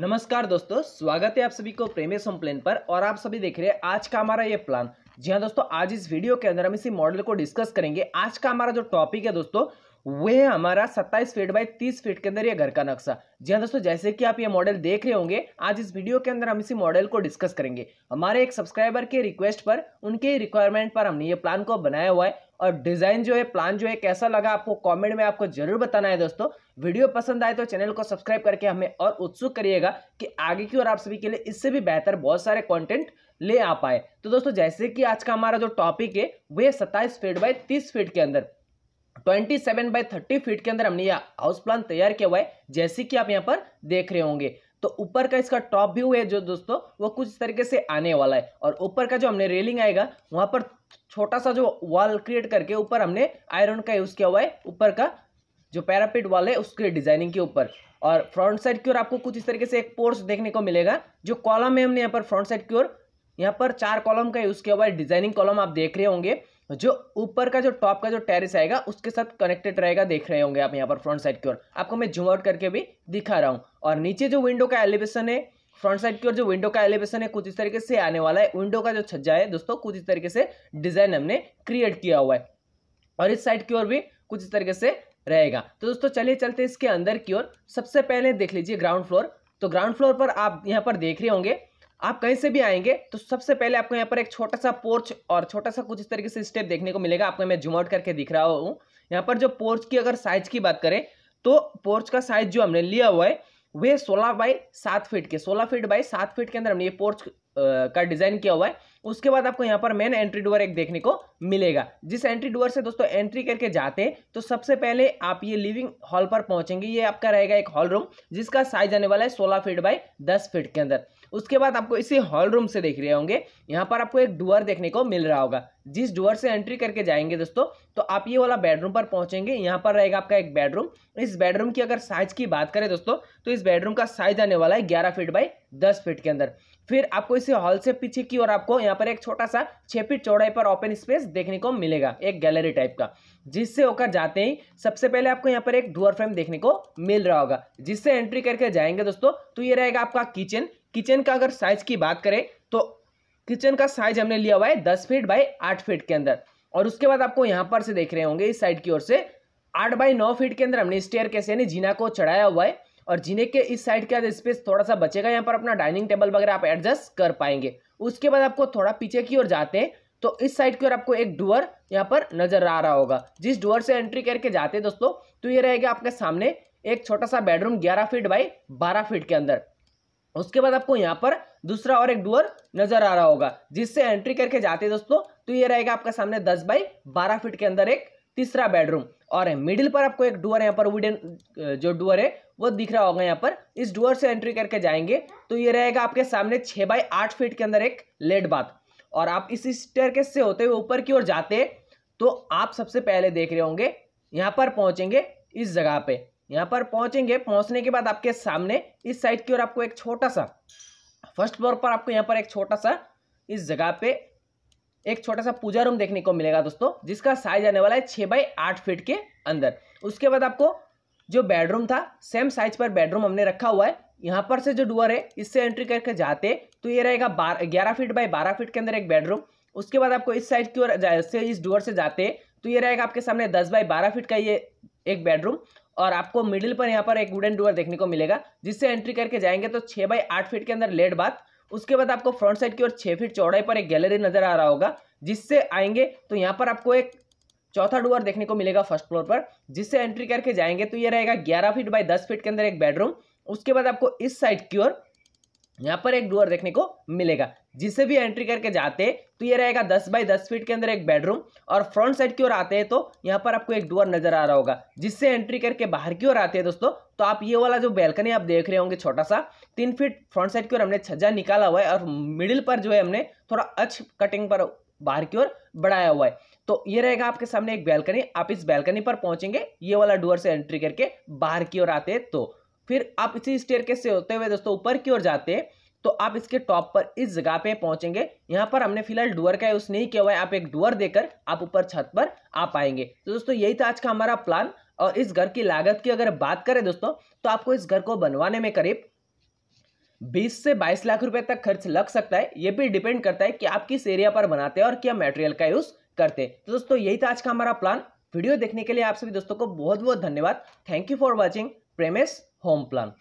नमस्कार दोस्तों स्वागत है आप सभी को प्रेमेश होम प्लेन पर और आप सभी देख रहे हैं आज का हमारा ये प्लान जी हाँ दोस्तों आज इस वीडियो के अंदर हम इसी मॉडल को डिस्कस करेंगे आज का हमारा जो टॉपिक है दोस्तों वह हमारा 27 फीट बाई 30 फीट के अंदर ये घर का नक्शा जी हाँ दोस्तों जैसे कि आप ये मॉडल देख रहे होंगे आज इस वीडियो के अंदर हम इसी मॉडल को डिस्कस करेंगे हमारे एक सब्सक्राइबर के रिक्वेस्ट पर उनके रिक्वायरमेंट पर हमने ये प्लान को बनाया हुआ है और डिज़ाइन जो है प्लान जो है कैसा लगा आपको कमेंट में आपको जरूर बताना है दोस्तों वीडियो पसंद आए तो चैनल को सब्सक्राइब करके हमें और उत्सुक करिएगा कि आगे की ओर आप सभी के लिए इससे भी बेहतर बहुत सारे कंटेंट ले आ पाए तो दोस्तों जैसे कि आज का हमारा जो टॉपिक है वह सत्ताईस फीट बाय तीस फीट के अंदर twenty seven by thirty feet के अंदर हमने यह हाउस प्लान तैयार किया हुआ है जैसे कि आप यहाँ पर देख रहे होंगे तो ऊपर का इसका टॉप व्यू है जो दोस्तों वो कुछ तरीके से आने वाला है और ऊपर का जो हमने रेलिंग आएगा वहाँ पर छोटा सा जो वॉल क्रिएट करके ऊपर हमने आयरन का यूज़ किया हुआ है ऊपर का जो पैरापिट वॉल है उसके डिजाइनिंग के ऊपर और फ्रंट साइड की ओर आपको कुछ इस तरीके से एक पोर्स देखने को मिलेगा जो कॉलम है हमने यहाँ पर फ्रंट साइड की ओर यहाँ पर चार कॉलम का यूज़ किया हुआ है डिजाइनिंग कॉलम आप देख रहे होंगे जो ऊपर का जो टॉप का जो टेरिस आएगा उसके साथ कनेक्टेड रहेगा देख रहे होंगे आप यहाँ पर फ्रंट साइड की ओर आपको मैं जूम आउट करके भी दिखा रहा हूँ और नीचे जो विंडो का एलिवेशन है फ्रंट साइड की ओर जो विंडो का एलिवेशन है कुछ इस तरीके से आने वाला है विंडो का जो छज्जा है दोस्तों कुछ इस तरीके से डिजाइन हमने क्रिएट किया हुआ है और इस साइड की ओर भी कुछ इस तरीके से रहेगा तो दोस्तों चलिए चलते इसके अंदर की ओर सबसे पहले देख लीजिए ग्राउंड फ्लोर तो ग्राउंड फ्लोर पर आप यहाँ पर देख रहे होंगे आप कहीं से भी आएंगे तो सबसे पहले आपको यहाँ पर एक छोटा सा पोर्च और छोटा सा कुछ इस तरीके से स्टेप देखने को मिलेगा आपको मैं जूमआउट करके दिख रहा हूँ यहाँ पर जो पोर्च की अगर साइज की बात करें तो पोर्च का साइज जो हमने लिया हुआ है वह सोलह बाई सात फीट के सोलह फीट बाई सात फीट के अंदर हमने ये पोर्च का डिजाइन किया हुआ है उसके बाद आपको यहाँ पर मेन एंट्री डोर एक देखने को मिलेगा जिस एंट्री डोर से दोस्तों एंट्री करके जाते हैं तो सबसे पहले आप ये लिविंग हॉल पर पहुंचेंगे ये आपका रहेगा एक हॉल रूम जिसका साइज आने वाला है सोलह फीट बाई दस फीट के अंदर उसके बाद आपको इसी हॉल रूम से देख रहे होंगे यहाँ पर आपको एक डुअर देखने को मिल रहा होगा जिस डुअर से एंट्री करके जाएंगे दोस्तों तो आप ये वाला बेडरूम पर पहुंचेंगे यहाँ पर रहेगा आपका एक बेडरूम इस बेडरूम की अगर साइज की बात करें दोस्तों तो इस बेडरूम का साइज आने वाला है ग्यारह फीट बाई दस फीट के अंदर फिर आपको इसी हॉल से पीछे की ओर आपको यहाँ पर एक छोटा सा छः फीट चौड़ाई पर ओपन स्पेस देखने को मिलेगा एक गैलरी टाइप का जिससे होकर जाते ही सबसे पहले आपको यहाँ पर एक डुअर फ्रेम देखने को मिल रहा होगा जिससे एंट्री करके जाएंगे दोस्तों तो ये रहेगा आपका किचन किचन का अगर साइज की बात करें तो किचन का साइज हमने लिया हुआ है दस फीट बाई आठ फीट के अंदर और उसके बाद आपको यहाँ पर से देख रहे होंगे इस साइड की ओर से आठ बाई नौ फीट के अंदर हमने स्टेयर कैसे यानी जीना को चढ़ाया हुआ है और जीने के इस साइड के स्पेस थोड़ा सा बचेगा यहाँ पर अपना डाइनिंग टेबल वगैरह आप एडजस्ट कर पाएंगे उसके बाद आपको थोड़ा पीछे की ओर जाते हैं तो इस साइड की ओर आपको एक डुअर यहाँ पर नजर आ रहा होगा जिस डुअर से एंट्री करके जाते हैं दोस्तों तो ये रहेगा आपके सामने एक छोटा सा बेडरूम ग्यारह फीट बाई बारह फीट के अंदर उसके बाद आपको यहाँ पर दूसरा और एक डुअर नजर आ रहा होगा जिससे एंट्री करके जाते हैं दोस्तों तो ये रहेगा आपके सामने दस बाई बारह फीट के अंदर एक तीसरा बेडरूम और मिडिल पर आपको एक डुअर यहाँ पर वुडन जो डुअर है वो दिख रहा होगा यहाँ पर इस डुअर से एंट्री करके जाएंगे तो ये रहेगा आपके सामने छः बाई आठ फीट के अंदर एक लेड बाथ और आप इस स्टेयर से होते हुए ऊपर की ओर जाते तो आप सबसे पहले देख रहे होंगे यहाँ पर पहुँचेंगे इस जगह पर यहाँ पर पहुँचेंगे पहुँचने के बाद आपके सामने इस साइड की ओर आपको एक छोटा सा फर्स्ट फ्लोर पर आपको यहाँ पर एक छोटा सा इस जगह पे एक छोटा सा पूजा रूम देखने को मिलेगा दोस्तों जिसका साइज आने वाला है छः बाई आठ फीट के अंदर उसके बाद आपको जो बेडरूम था सेम साइज पर बेडरूम हमने रखा हुआ है यहाँ पर से जो डुअर है इससे एंट्री करके जाते तो ये रहेगा बारह ग्यारह फीट बाई बारह फीट के अंदर एक बेडरूम उसके बाद आपको इस साइड की ओर से इस डुअर से जाते तो ये रहेगा आपके सामने दस बाई बारह फीट का ये एक बेडरूम और आपको मिडिल पर यहाँ पर एक वुडन डोर देखने को मिलेगा जिससे एंट्री करके जाएंगे तो छः बाई आठ फीट के अंदर लेट बाथ उसके बाद आपको फ्रंट साइड की ओर छः फीट चौड़ाई पर एक गैलरी नजर आ रहा होगा जिससे आएंगे तो यहाँ पर आपको एक चौथा डोर देखने को मिलेगा फर्स्ट फ्लोर पर जिससे एंट्री करके जाएंगे तो ये रहेगा ग्यारह फीट बाई दस फीट के अंदर एक बेडरूम उसके बाद आपको इस साइड की ओर यहाँ पर एक डोर देखने को मिलेगा जिसे भी एंट्री करके जाते तो ये रहेगा दस बाई दस फीट के अंदर एक बेडरूम और फ्रंट साइड की ओर आते हैं तो यहाँ पर आपको एक डोर नजर आ रहा होगा जिससे एंट्री करके बाहर की ओर आते हैं दोस्तों तो आप ये वाला जो बैल्कनी आप देख रहे होंगे छोटा सा तीन फीट फ्रंट साइड की ओर हमने छज्जा निकाला हुआ है और मिडिल पर जो है हमने थोड़ा अच्छ कटिंग पर बाहर की ओर बढ़ाया हुआ है तो ये रहेगा आपके सामने एक बैल्कनी आप इस बैल्कनी पर पहुंचेंगे ये वाला डोर से एंट्री करके बाहर की ओर आते हैं तो फिर आप इसी स्टेयर से होते हुए दोस्तों ऊपर की ओर जाते हैं तो आप इसके टॉप पर इस जगह पे पहुंचेंगे यहाँ पर हमने फिलहाल डुअर का यूज नहीं किया हुआ है आप एक डुअर देकर आप ऊपर छत पर आ पाएंगे तो दोस्तों यही था आज का हमारा प्लान और इस घर की लागत की अगर बात करें दोस्तों तो आपको इस घर को बनवाने में करीब 20 से 22 लाख रुपए तक खर्च लग सकता है ये भी डिपेंड करता है कि आप किस एरिया पर बनाते हैं और क्या मटेरियल का यूज करते हैं तो दोस्तों यही था आज का हमारा प्लान वीडियो देखने के लिए आप सभी दोस्तों को बहुत बहुत धन्यवाद thank you for watching premise home plan